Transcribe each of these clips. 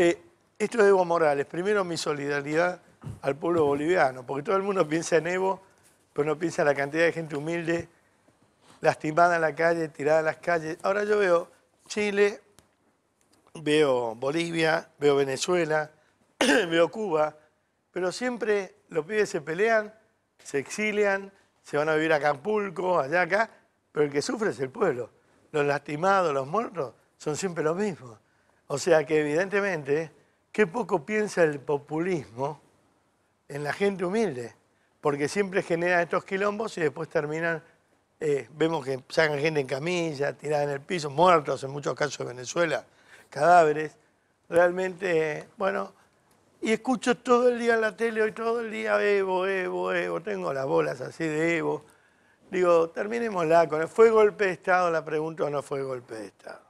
Eh, esto de Evo Morales, primero mi solidaridad al pueblo boliviano, porque todo el mundo piensa en Evo, pero no piensa en la cantidad de gente humilde, lastimada en la calle, tirada en las calles. Ahora yo veo Chile, veo Bolivia, veo Venezuela, veo Cuba, pero siempre los pibes se pelean, se exilian, se van a vivir a Acapulco, allá acá, pero el que sufre es el pueblo. Los lastimados, los muertos, son siempre los mismos. O sea que evidentemente, qué poco piensa el populismo en la gente humilde, porque siempre genera estos quilombos y después terminan, eh, vemos que sacan gente en camilla, tirada en el piso, muertos en muchos casos de Venezuela, cadáveres. Realmente, bueno, y escucho todo el día en la tele, hoy todo el día Evo, Evo, Evo, tengo las bolas así de Evo. Digo, terminémosla con, ¿fue golpe de Estado? La pregunta, ¿no fue golpe de Estado?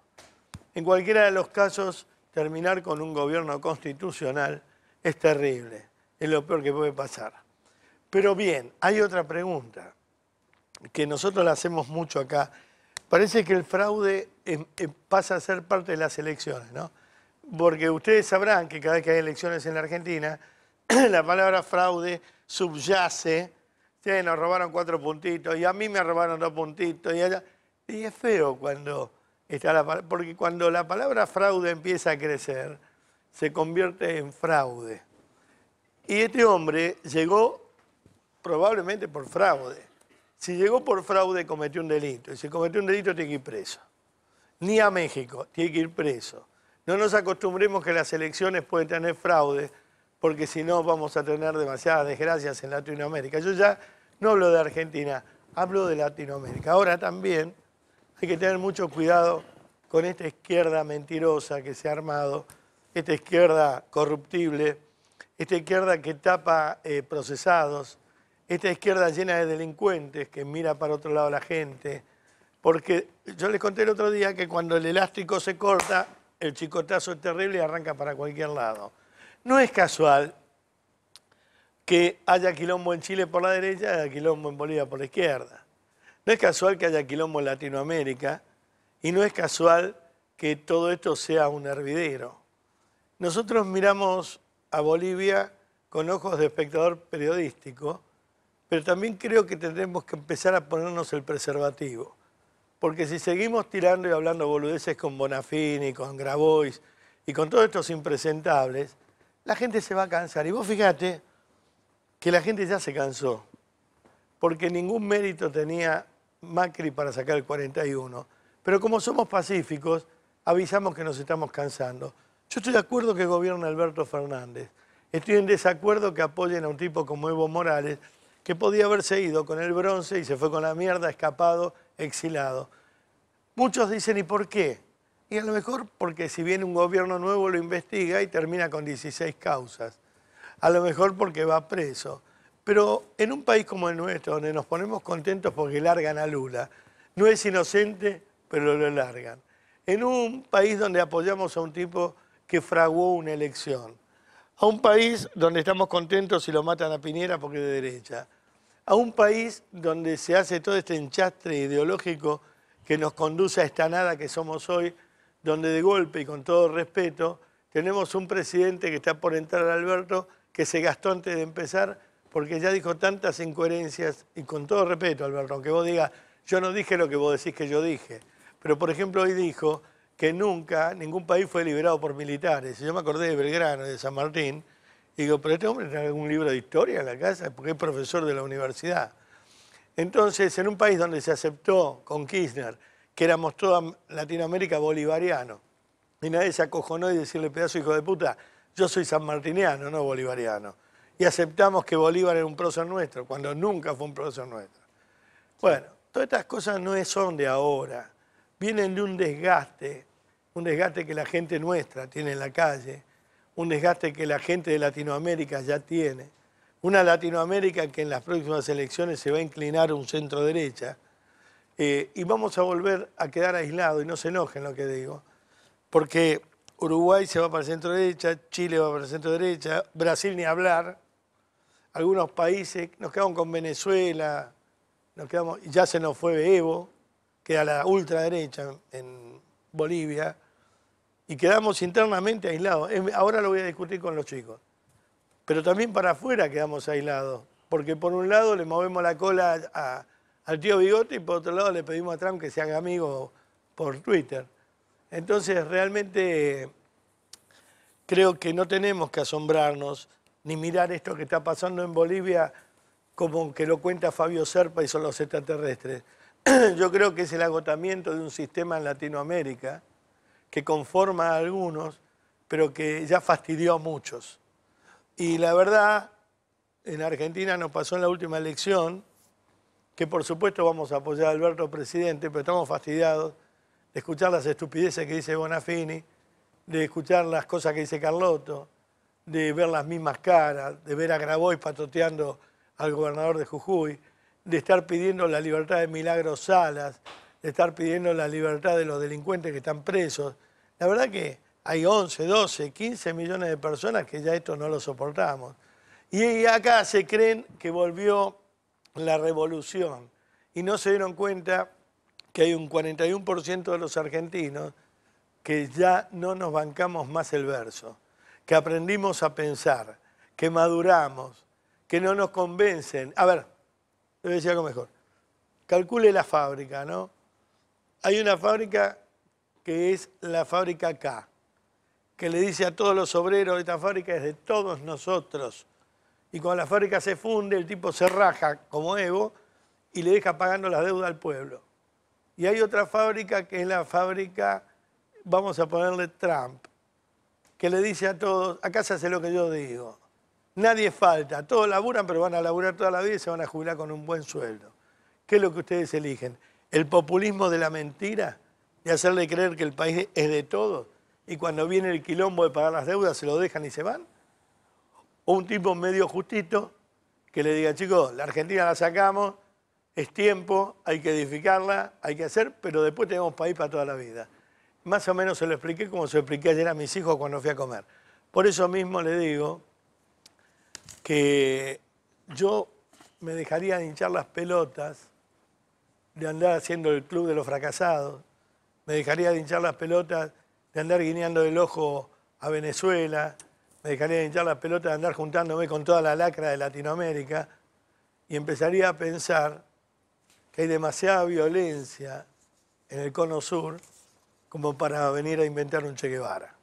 En cualquiera de los casos, terminar con un gobierno constitucional es terrible, es lo peor que puede pasar. Pero bien, hay otra pregunta que nosotros la hacemos mucho acá. Parece que el fraude em, em, pasa a ser parte de las elecciones, ¿no? Porque ustedes sabrán que cada vez que hay elecciones en la Argentina, la palabra fraude subyace, Ustedes nos robaron cuatro puntitos y a mí me robaron dos puntitos y, allá. y es feo cuando porque cuando la palabra fraude empieza a crecer, se convierte en fraude. Y este hombre llegó probablemente por fraude. Si llegó por fraude, cometió un delito. Y si cometió un delito, tiene que ir preso. Ni a México, tiene que ir preso. No nos acostumbremos que las elecciones pueden tener fraude, porque si no vamos a tener demasiadas desgracias en Latinoamérica. Yo ya no hablo de Argentina, hablo de Latinoamérica. Ahora también hay que tener mucho cuidado con esta izquierda mentirosa que se ha armado, esta izquierda corruptible, esta izquierda que tapa eh, procesados, esta izquierda llena de delincuentes que mira para otro lado a la gente. Porque yo les conté el otro día que cuando el elástico se corta, el chicotazo es terrible y arranca para cualquier lado. No es casual que haya quilombo en Chile por la derecha y haya quilombo en Bolivia por la izquierda. No es casual que haya quilombo en Latinoamérica y no es casual que todo esto sea un hervidero. Nosotros miramos a Bolivia con ojos de espectador periodístico, pero también creo que tendremos que empezar a ponernos el preservativo. Porque si seguimos tirando y hablando boludeces con Bonafini, con Grabois y con todos estos impresentables, la gente se va a cansar. Y vos fíjate que la gente ya se cansó, porque ningún mérito tenía Macri para sacar el 41. Pero como somos pacíficos, avisamos que nos estamos cansando. Yo estoy de acuerdo que gobierne Alberto Fernández. Estoy en desacuerdo que apoyen a un tipo como Evo Morales, que podía haberse ido con el bronce y se fue con la mierda, escapado, exilado. Muchos dicen, ¿y por qué? Y a lo mejor porque si viene un gobierno nuevo lo investiga y termina con 16 causas. A lo mejor porque va preso. Pero en un país como el nuestro, donde nos ponemos contentos porque largan a Lula, no es inocente, pero lo largan. En un país donde apoyamos a un tipo que fraguó una elección, a un país donde estamos contentos si lo matan a Piñera porque es de derecha, a un país donde se hace todo este enchastre ideológico que nos conduce a esta nada que somos hoy, donde de golpe y con todo respeto tenemos un presidente que está por entrar, Alberto, que se gastó antes de empezar porque ya dijo tantas incoherencias, y con todo respeto, Alberto, aunque vos digas, yo no dije lo que vos decís que yo dije, pero por ejemplo hoy dijo que nunca ningún país fue liberado por militares. Yo me acordé de Belgrano, de San Martín, y digo, pero este hombre tiene algún libro de historia en la casa, porque es profesor de la universidad. Entonces, en un país donde se aceptó con Kirchner que éramos toda Latinoamérica bolivariano, y nadie se acojonó y decirle, pedazo hijo de puta, yo soy sanmartiniano, no bolivariano y aceptamos que Bolívar era un prócer nuestro, cuando nunca fue un proceso nuestro. Bueno, todas estas cosas no son de ahora, vienen de un desgaste, un desgaste que la gente nuestra tiene en la calle, un desgaste que la gente de Latinoamérica ya tiene, una Latinoamérica que en las próximas elecciones se va a inclinar un centro derecha, eh, y vamos a volver a quedar aislados, y no se enojen lo que digo, porque Uruguay se va para el centro derecha, Chile va para el centro derecha, Brasil ni hablar, algunos países, nos quedamos con Venezuela, nos quedamos, ya se nos fue Evo, era la ultraderecha en Bolivia, y quedamos internamente aislados. Ahora lo voy a discutir con los chicos. Pero también para afuera quedamos aislados, porque por un lado le movemos la cola al tío Bigote y por otro lado le pedimos a Trump que se haga amigo por Twitter. Entonces realmente creo que no tenemos que asombrarnos ni mirar esto que está pasando en Bolivia como que lo cuenta Fabio Serpa y son los extraterrestres. Yo creo que es el agotamiento de un sistema en Latinoamérica que conforma a algunos, pero que ya fastidió a muchos. Y la verdad, en Argentina nos pasó en la última elección, que por supuesto vamos a apoyar a Alberto presidente, pero estamos fastidiados de escuchar las estupideces que dice Bonafini, de escuchar las cosas que dice Carlotto, de ver las mismas caras, de ver a Grabois patoteando al gobernador de Jujuy, de estar pidiendo la libertad de Milagros Salas, de estar pidiendo la libertad de los delincuentes que están presos. La verdad que hay 11, 12, 15 millones de personas que ya esto no lo soportamos. Y acá se creen que volvió la revolución y no se dieron cuenta que hay un 41% de los argentinos que ya no nos bancamos más el verso que aprendimos a pensar, que maduramos, que no nos convencen. A ver, le decía algo mejor. Calcule la fábrica, ¿no? Hay una fábrica que es la fábrica K, que le dice a todos los obreros, esta fábrica es de todos nosotros. Y cuando la fábrica se funde, el tipo se raja como Evo y le deja pagando la deuda al pueblo. Y hay otra fábrica que es la fábrica, vamos a ponerle Trump, que le dice a todos, acá se hace lo que yo digo. Nadie falta, todos laburan, pero van a laburar toda la vida y se van a jubilar con un buen sueldo. ¿Qué es lo que ustedes eligen? ¿El populismo de la mentira? ¿De hacerle creer que el país es de todos? Y cuando viene el quilombo de pagar las deudas, se lo dejan y se van. O un tipo medio justito que le diga, chicos, la Argentina la sacamos, es tiempo, hay que edificarla, hay que hacer, pero después tenemos país para toda la vida más o menos se lo expliqué como se lo expliqué ayer a mis hijos cuando fui a comer. Por eso mismo le digo que yo me dejaría de hinchar las pelotas de andar haciendo el club de los fracasados, me dejaría de hinchar las pelotas de andar guiñando el ojo a Venezuela, me dejaría de hinchar las pelotas de andar juntándome con toda la lacra de Latinoamérica y empezaría a pensar que hay demasiada violencia en el cono sur como para venir a inventar un Che Guevara.